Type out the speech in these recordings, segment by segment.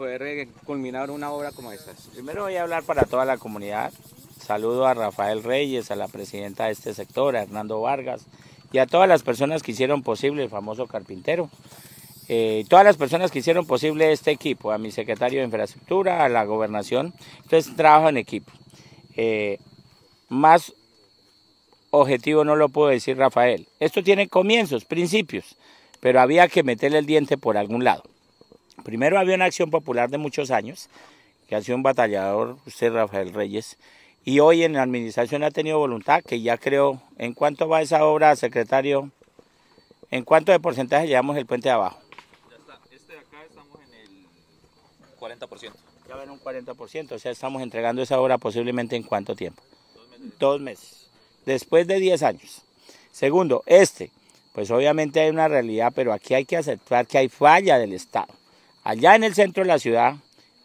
poder eh, culminar una obra como esta? Primero voy a hablar para toda la comunidad. Saludo a Rafael Reyes, a la presidenta de este sector, a Hernando Vargas y a todas las personas que hicieron posible el famoso carpintero. Eh, todas las personas que hicieron posible este equipo, a mi secretario de infraestructura, a la gobernación. Entonces, trabajo en equipo. Eh, más objetivo no lo puedo decir Rafael. Esto tiene comienzos, principios, pero había que meterle el diente por algún lado. Primero había una acción popular de muchos años, que ha sido un batallador, usted Rafael Reyes, y hoy en la administración ha tenido voluntad, que ya creo, ¿en cuánto va esa obra, secretario? ¿En cuánto de porcentaje llevamos el puente de abajo? Ya está, este de acá estamos en el 40%. Ya ven un 40%, o sea, estamos entregando esa obra posiblemente en cuánto tiempo? Dos meses. Dos meses. Después de 10 años. Segundo, este, pues obviamente hay una realidad, pero aquí hay que aceptar que hay falla del Estado. Allá en el centro de la ciudad,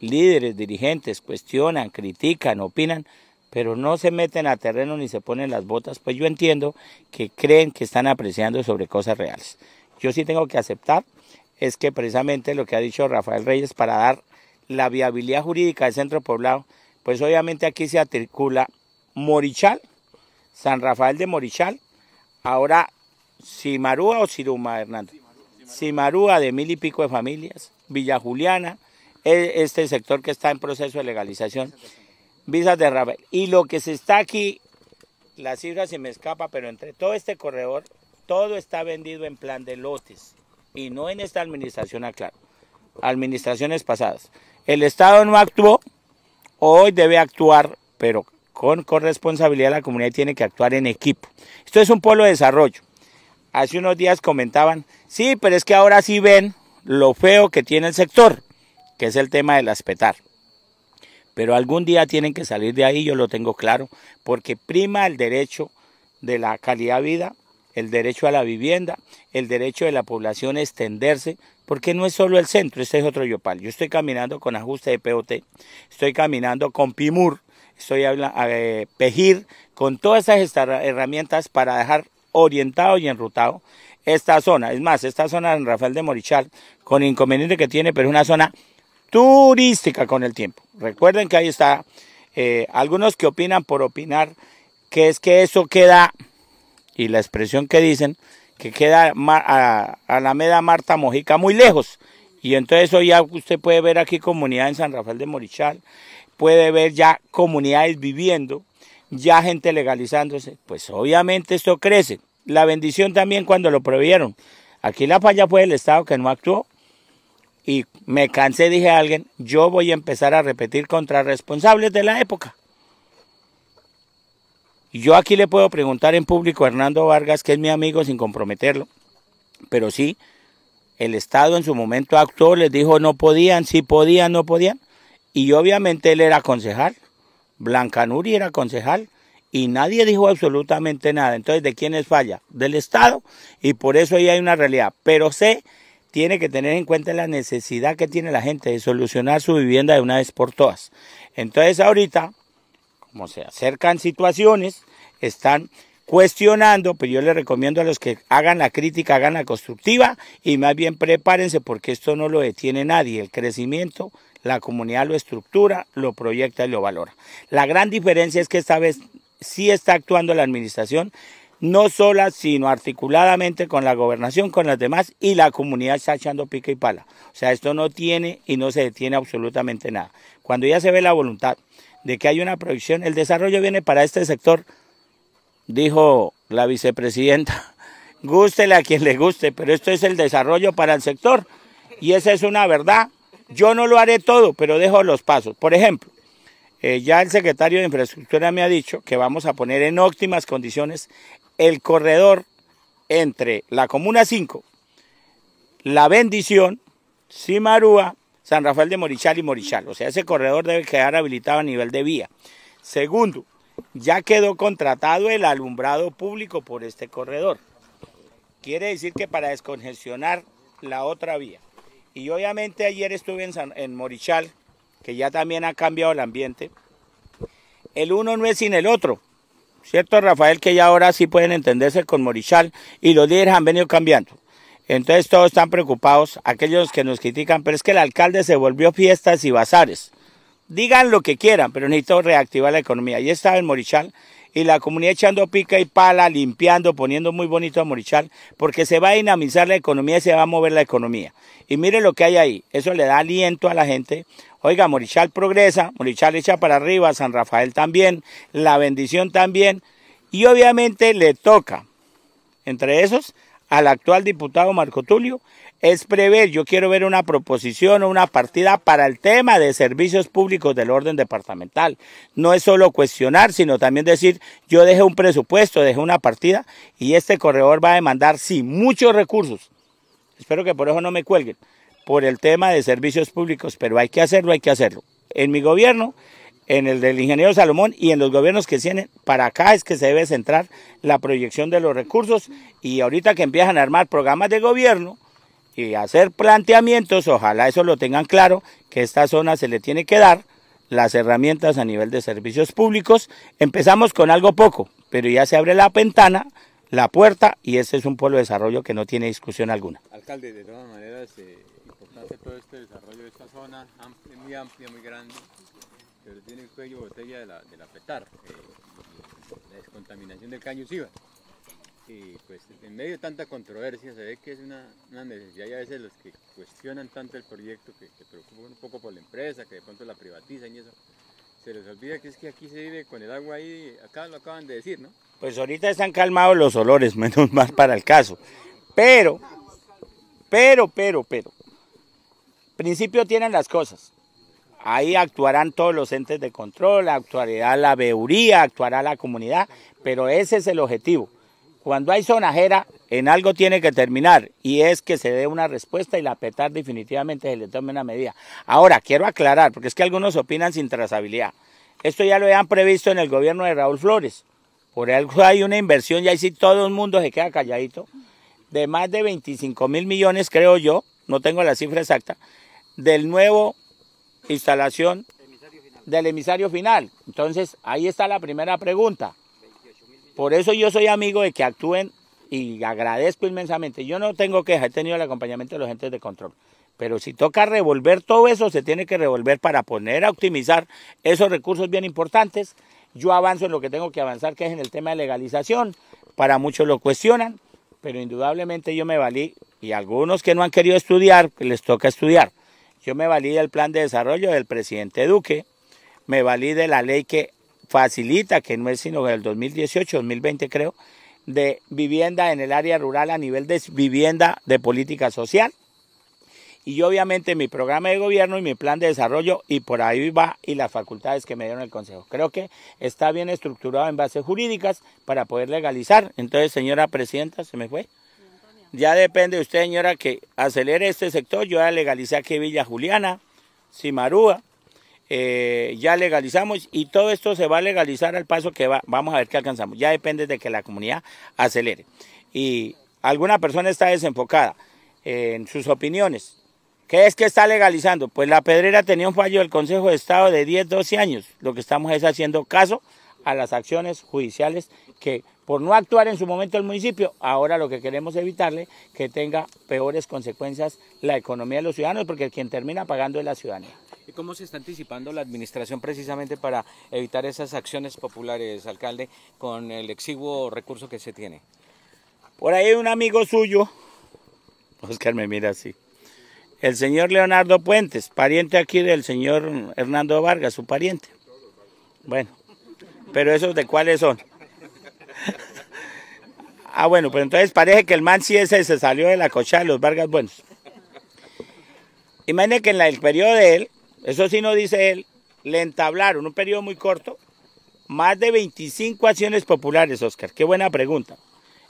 líderes, dirigentes cuestionan, critican, opinan, pero no se meten a terreno ni se ponen las botas, pues yo entiendo que creen que están apreciando sobre cosas reales. Yo sí tengo que aceptar es que precisamente lo que ha dicho Rafael Reyes para dar la viabilidad jurídica del centro poblado, pues obviamente aquí se articula Morichal, San Rafael de Morichal, ahora Simarúa o Siruma, Hernández. Simarúa de mil y pico de familias, Villa Juliana, e, este sector que está en proceso de legalización, visas de Rafael. Y lo que se está aquí, la cifra se me escapa, pero entre todo este corredor, todo está vendido en plan de lotes y no en esta administración, aclaro, administraciones pasadas. El Estado no actuó, hoy debe actuar, pero con corresponsabilidad la comunidad tiene que actuar en equipo. Esto es un pueblo de desarrollo. Hace unos días comentaban, sí, pero es que ahora sí ven lo feo que tiene el sector, que es el tema del aspetar. Pero algún día tienen que salir de ahí, yo lo tengo claro, porque prima el derecho de la calidad de vida, el derecho a la vivienda, el derecho de la población a extenderse, porque no es solo el centro, este es otro Yopal. Yo estoy caminando con ajuste de POT, estoy caminando con PIMUR, estoy hablando, eh, pedir con todas esas herramientas para dejar orientado y enrutado esta zona. Es más, esta zona de San Rafael de Morichal, con inconveniente que tiene, pero es una zona turística con el tiempo. Recuerden que ahí está eh, algunos que opinan por opinar, que es que eso queda, y la expresión que dicen, que queda a, la Alameda Marta Mojica muy lejos. Y entonces hoy ya usted puede ver aquí comunidad en San Rafael de Morichal, puede ver ya comunidades viviendo, ya gente legalizándose, pues obviamente esto crece la bendición también cuando lo prohibieron. Aquí la falla fue el Estado que no actuó y me cansé, dije a alguien, yo voy a empezar a repetir contra responsables de la época. Yo aquí le puedo preguntar en público a Hernando Vargas, que es mi amigo, sin comprometerlo, pero sí, el Estado en su momento actuó, les dijo no podían, si podían, no podían, y obviamente él era concejal, Blancanuri era concejal, y nadie dijo absolutamente nada. Entonces, ¿de quién es falla? Del Estado y por eso ahí hay una realidad. Pero se tiene que tener en cuenta la necesidad que tiene la gente de solucionar su vivienda de una vez por todas. Entonces, ahorita, como se acercan situaciones, están cuestionando, pero pues yo les recomiendo a los que hagan la crítica, hagan la constructiva y más bien prepárense porque esto no lo detiene nadie. El crecimiento, la comunidad lo estructura, lo proyecta y lo valora. La gran diferencia es que esta vez sí está actuando la administración, no sola, sino articuladamente con la gobernación, con las demás, y la comunidad está echando pica y pala. O sea, esto no tiene y no se detiene absolutamente nada. Cuando ya se ve la voluntad de que hay una proyección, el desarrollo viene para este sector, dijo la vicepresidenta, gústele a quien le guste, pero esto es el desarrollo para el sector, y esa es una verdad. Yo no lo haré todo, pero dejo los pasos. Por ejemplo, eh, ya el secretario de Infraestructura me ha dicho que vamos a poner en óptimas condiciones el corredor entre la Comuna 5, La Bendición, Cimarúa, San Rafael de Morichal y Morichal. O sea, ese corredor debe quedar habilitado a nivel de vía. Segundo, ya quedó contratado el alumbrado público por este corredor. Quiere decir que para descongestionar la otra vía. Y obviamente ayer estuve en Morichal que ya también ha cambiado el ambiente, el uno no es sin el otro. ¿Cierto, Rafael? Que ya ahora sí pueden entenderse con Morichal y los días han venido cambiando. Entonces todos están preocupados, aquellos que nos critican, pero es que el alcalde se volvió fiestas y bazares. Digan lo que quieran, pero necesito reactivar la economía. Y estaba el Morichal y la comunidad echando pica y pala, limpiando, poniendo muy bonito a Morichal, porque se va a dinamizar la economía y se va a mover la economía. Y mire lo que hay ahí, eso le da aliento a la gente, Oiga, Morichal progresa, Morichal echa para arriba, San Rafael también, la bendición también, y obviamente le toca, entre esos, al actual diputado Marco Tulio, es prever, yo quiero ver una proposición o una partida para el tema de servicios públicos del orden departamental. No es solo cuestionar, sino también decir, yo dejé un presupuesto, dejé una partida y este corredor va a demandar, sí, muchos recursos. Espero que por eso no me cuelguen por el tema de servicios públicos, pero hay que hacerlo, hay que hacerlo. En mi gobierno, en el del ingeniero Salomón y en los gobiernos que tienen, para acá es que se debe centrar la proyección de los recursos y ahorita que empiezan a armar programas de gobierno y hacer planteamientos, ojalá eso lo tengan claro, que esta zona se le tiene que dar las herramientas a nivel de servicios públicos. Empezamos con algo poco, pero ya se abre la ventana la puerta y este es un pueblo de desarrollo que no tiene discusión alguna. Alcalde, de todas maneras, eh, hace todo este desarrollo de esta zona, amplia, muy amplia, muy grande, pero tiene el cuello botella de la, de la petar, eh, la descontaminación del caño Siva. Y pues en medio de tanta controversia se ve que es una, una necesidad y a veces los que cuestionan tanto el proyecto, que se preocupan un poco por la empresa, que de pronto la privatizan y eso, se les olvida que es que aquí se vive con el agua ahí, acá lo acaban de decir, ¿no? Pues ahorita están calmados los olores, menos mal para el caso. Pero, pero, pero, pero, Principio tienen las cosas. Ahí actuarán todos los entes de control, actualidad, la veuría, actuará la comunidad, pero ese es el objetivo. Cuando hay zonajera, en algo tiene que terminar y es que se dé una respuesta y la petar definitivamente se le tome una medida. Ahora, quiero aclarar, porque es que algunos opinan sin trazabilidad. Esto ya lo habían previsto en el gobierno de Raúl Flores. Por algo hay una inversión y ahí sí todo el mundo se queda calladito. De más de 25 mil millones, creo yo, no tengo la cifra exacta, del nuevo instalación del emisario final. Entonces, ahí está la primera pregunta. Por eso yo soy amigo de que actúen y agradezco inmensamente. Yo no tengo queja, he tenido el acompañamiento de los agentes de control. Pero si toca revolver todo eso, se tiene que revolver para poner a optimizar esos recursos bien importantes. Yo avanzo en lo que tengo que avanzar, que es en el tema de legalización. Para muchos lo cuestionan, pero indudablemente yo me valí y algunos que no han querido estudiar, les toca estudiar. Yo me valí del plan de desarrollo del presidente Duque, me valí de la ley que facilita, que no es sino del 2018, 2020 creo, de vivienda en el área rural a nivel de vivienda de política social. Y obviamente mi programa de gobierno y mi plan de desarrollo y por ahí va y las facultades que me dieron el Consejo. Creo que está bien estructurado en bases jurídicas para poder legalizar. Entonces, señora presidenta, se me fue. Ya depende de usted, señora, que acelere este sector. Yo ya legalicé aquí Villa Juliana, Cimarúa. Eh, ya legalizamos y todo esto se va a legalizar al paso que va. vamos a ver qué alcanzamos. Ya depende de que la comunidad acelere. Y alguna persona está desenfocada en sus opiniones. ¿Qué es que está legalizando? Pues la pedrera tenía un fallo del Consejo de Estado de 10, 12 años. Lo que estamos es haciendo caso a las acciones judiciales que por no actuar en su momento el municipio. Ahora lo que queremos evitarle que tenga peores consecuencias la economía de los ciudadanos, porque quien termina pagando es la ciudadanía. ¿Y cómo se está anticipando la administración precisamente para evitar esas acciones populares, alcalde, con el exiguo recurso que se tiene? Por ahí hay un amigo suyo, Oscar me mira así, el señor Leonardo Puentes, pariente aquí del señor Hernando Vargas, su pariente. Bueno, pero esos de cuáles son. Ah, bueno, pero pues entonces parece que el man sí ese se salió de la cocha de los Vargas Buenos. Imagine que en el periodo de él, eso sí no dice él, le entablaron un periodo muy corto, más de 25 acciones populares, Oscar. Qué buena pregunta.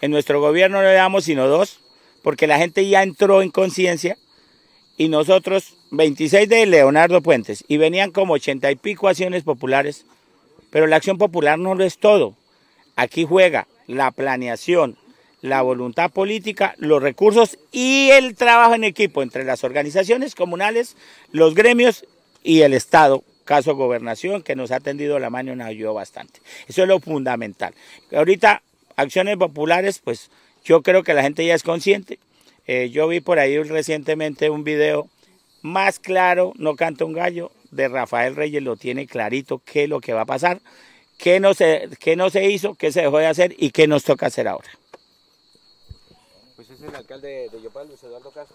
En nuestro gobierno no le damos sino dos, porque la gente ya entró en conciencia y nosotros, 26 de Leonardo Puentes, y venían como 80 y pico acciones populares, pero la acción popular no lo es todo. Aquí juega la planeación, la voluntad política, los recursos y el trabajo en equipo entre las organizaciones comunales, los gremios y el Estado caso gobernación que nos ha tendido la mano y nos ayudó bastante. Eso es lo fundamental. Ahorita, acciones populares, pues yo creo que la gente ya es consciente. Eh, yo vi por ahí recientemente un video más claro, no canta un gallo, de Rafael Reyes lo tiene clarito qué es lo que va a pasar qué no se, qué no se hizo, qué se dejó de hacer y qué nos toca hacer ahora. Pues es el alcalde de Yopal, Luis Eduardo Castro.